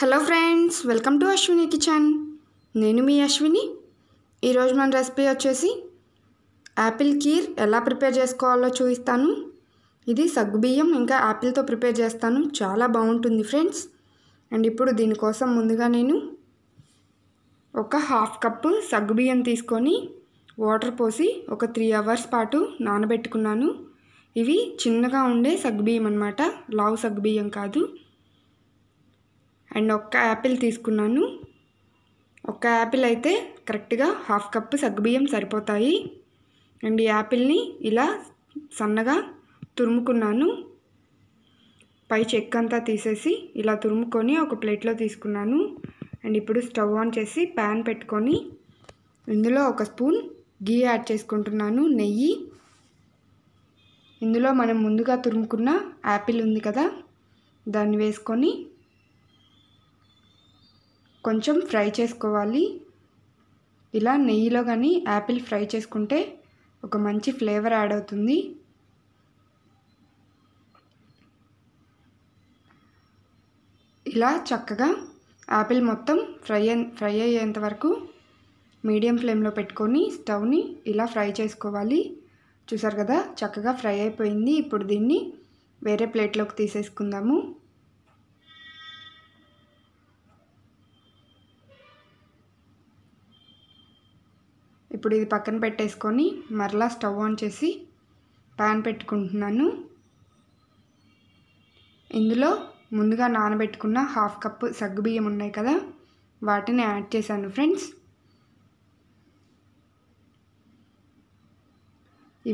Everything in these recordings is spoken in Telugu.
hello friends welcome to Ashwini kitchen నేను మీ అశ్విని ఈరోజు మన రెసిపీ వచ్చేసి యాపిల్ కీర్ ఎలా ప్రిపేర్ చేసుకోవాలో చూపిస్తాను ఇది సగ్గుబియ్యం ఇంకా యాపిల్తో ప్రిపేర్ చేస్తాను చాలా బాగుంటుంది ఫ్రెండ్స్ అండ్ ఇప్పుడు దీనికోసం ముందుగా నేను ఒక హాఫ్ కప్పు సగ్గుబియ్యం తీసుకొని వాటర్ పోసి ఒక త్రీ అవర్స్ పాటు నానబెట్టుకున్నాను ఇవి చిన్నగా ఉండే సగ్గుబియ్యం అనమాట లావు సగ్గుబియ్యం కాదు అండ్ ఒక్క యాపిల్ తీసుకున్నాను ఒక్క యాపిల్ అయితే కరెక్ట్గా హాఫ్ కప్ సగ్గుబియ్యం సరిపోతాయి అండ్ ఈ యాపిల్ని ఇలా సన్నగా తురుముకున్నాను పై చెక్క అంతా తీసేసి ఇలా తురుముకొని ఒక ప్లేట్లో తీసుకున్నాను అండ్ ఇప్పుడు స్టవ్ ఆన్ చేసి ప్యాన్ పెట్టుకొని ఇందులో ఒక స్పూన్ గీ యాడ్ చేసుకుంటున్నాను నెయ్యి ఇందులో మనం ముందుగా తురుముకున్న యాపిల్ ఉంది కదా దాన్ని వేసుకొని కొంచెం ఫ్రై చేసుకోవాలి ఇలా నెయ్యిలో కానీ యాపిల్ ఫ్రై చేసుకుంటే ఒక మంచి ఫ్లేవర్ యాడ్ అవుతుంది ఇలా చక్కగా యాపిల్ మొత్తం ఫ్రై ఫ్రై అయ్యేంత వరకు మీడియం ఫ్లేమ్లో పెట్టుకొని స్టవ్ని ఇలా ఫ్రై చేసుకోవాలి చూసారు కదా చక్కగా ఫ్రై అయిపోయింది ఇప్పుడు దీన్ని వేరే ప్లేట్లోకి తీసేసుకుందాము ఇప్పుడు ఇది పక్కన పెట్టేసుకొని మరలా స్టవ్ ఆన్ చేసి ప్యాన్ పెట్టుకుంటున్నాను ఇందులో ముందుగా నానబెట్టుకున్న హాఫ్ సగ్గు సగ్గుబియ్యం ఉన్నాయి కదా వాటిని యాడ్ చేశాను ఫ్రెండ్స్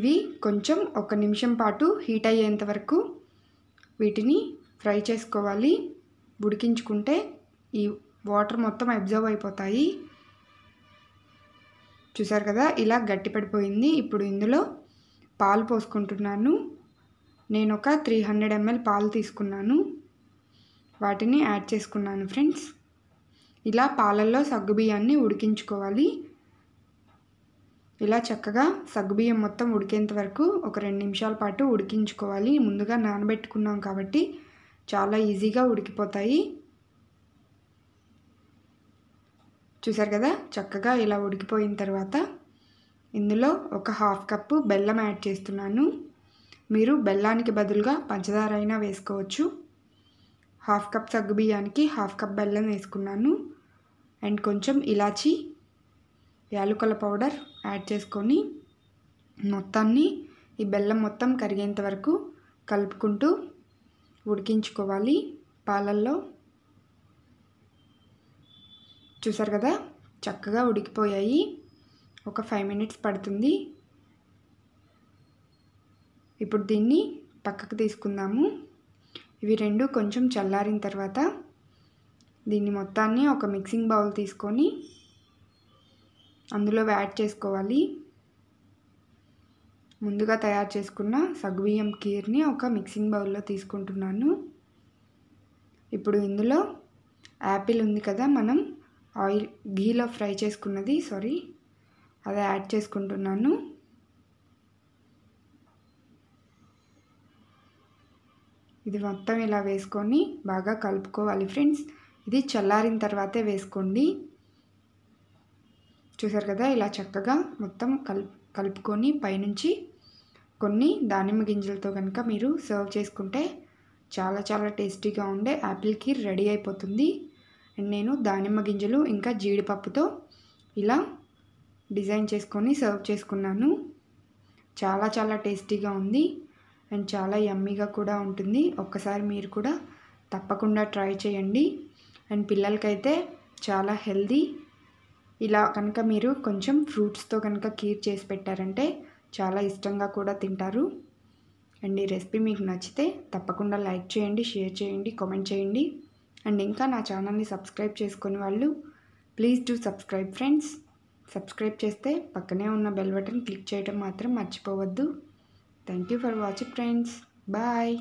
ఇవి కొంచెం ఒక నిమిషం పాటు హీట్ అయ్యేంత వరకు వీటిని ఫ్రై చేసుకోవాలి ఉడికించుకుంటే ఈ వాటర్ మొత్తం అబ్జర్వ్ అయిపోతాయి చూసారు కదా ఇలా గట్టిపడిపోయింది ఇప్పుడు ఇందులో పాలు పోసుకుంటున్నాను నేను ఒక త్రీ హండ్రెడ్ ఎంఎల్ పాలు తీసుకున్నాను వాటిని యాడ్ చేసుకున్నాను ఫ్రెండ్స్ ఇలా పాలల్లో సగ్గుబియ్యాన్ని ఉడికించుకోవాలి ఇలా చక్కగా సగ్గుబియ్యం మొత్తం ఉడికేంత వరకు ఒక రెండు నిమిషాల పాటు ఉడికించుకోవాలి ముందుగా నానబెట్టుకున్నాం కాబట్టి చాలా ఈజీగా ఉడికిపోతాయి చూసారు కదా చక్కగా ఇలా ఉడికిపోయిన తర్వాత ఇందులో ఒక హాఫ్ కప్పు బెల్లం యాడ్ చేస్తున్నాను మీరు బెల్లానికి బదులుగా పంచదార అయినా వేసుకోవచ్చు హాఫ్ కప్ సగ్గు బియ్యానికి హాఫ్ కప్ బెల్లం వేసుకున్నాను అండ్ కొంచెం ఇలాచి యాలుకల పౌడర్ యాడ్ చేసుకొని మొత్తాన్ని ఈ బెల్లం మొత్తం కరిగేంత వరకు కలుపుకుంటూ ఉడికించుకోవాలి పాలల్లో చూసారు కదా చక్కగా ఉడికిపోయాయి ఒక ఫైవ్ మినిట్స్ పడుతుంది ఇప్పుడు దీన్ని పక్కకు తీసుకుందాము ఇవి రెండు కొంచెం చల్లారిన తర్వాత దీన్ని మొత్తాన్ని ఒక మిక్సింగ్ బౌల్ తీసుకొని అందులో యాడ్ చేసుకోవాలి ముందుగా తయారు చేసుకున్న సగ్బియ్యం కీర్ని ఒక మిక్సింగ్ బౌల్లో తీసుకుంటున్నాను ఇప్పుడు ఇందులో యాపిల్ ఉంది కదా మనం ఆయిల్ ఘీలో ఫ్రై చేసుకున్నది సారీ అది యాడ్ చేసుకుంటున్నాను ఇది మొత్తం ఇలా వేసుకొని బాగా కలుపుకోవాలి ఫ్రెండ్స్ ఇది చల్లారిన తర్వాతే వేసుకోండి చూసారు కదా ఇలా చక్కగా మొత్తం కలుపు కలుపుకొని పైనుంచి కొన్ని దానిమ్మ గింజలతో కనుక మీరు సర్వ్ చేసుకుంటే చాలా చాలా టేస్టీగా ఉండే యాపిల్ కీర్ రెడీ అయిపోతుంది నేను దానిమ్మ గింజలు ఇంకా జీడిపప్పుతో ఇలా డిజైన్ చేసుకొని సర్వ్ చేసుకున్నాను చాలా చాలా టేస్టీగా ఉంది అండ్ చాలా యమ్మీగా కూడా ఉంటుంది ఒక్కసారి మీరు కూడా తప్పకుండా ట్రై చేయండి అండ్ పిల్లలకైతే చాలా హెల్దీ ఇలా కనుక మీరు కొంచెం ఫ్రూట్స్తో కనుక కీర్ చేసి పెట్టారంటే చాలా ఇష్టంగా కూడా తింటారు అండ్ ఈ రెసిపీ మీకు నచ్చితే తప్పకుండా లైక్ చేయండి షేర్ చేయండి కామెంట్ చేయండి అండ్ ఇంకా నా ఛానల్ని సబ్స్క్రైబ్ చేసుకుని వాళ్ళు please do subscribe friends subscribe చేస్తే పక్కనే ఉన్న బెల్ బటన్ క్లిక్ చేయడం మాత్రం మర్చిపోవద్దు thank you for watching friends bye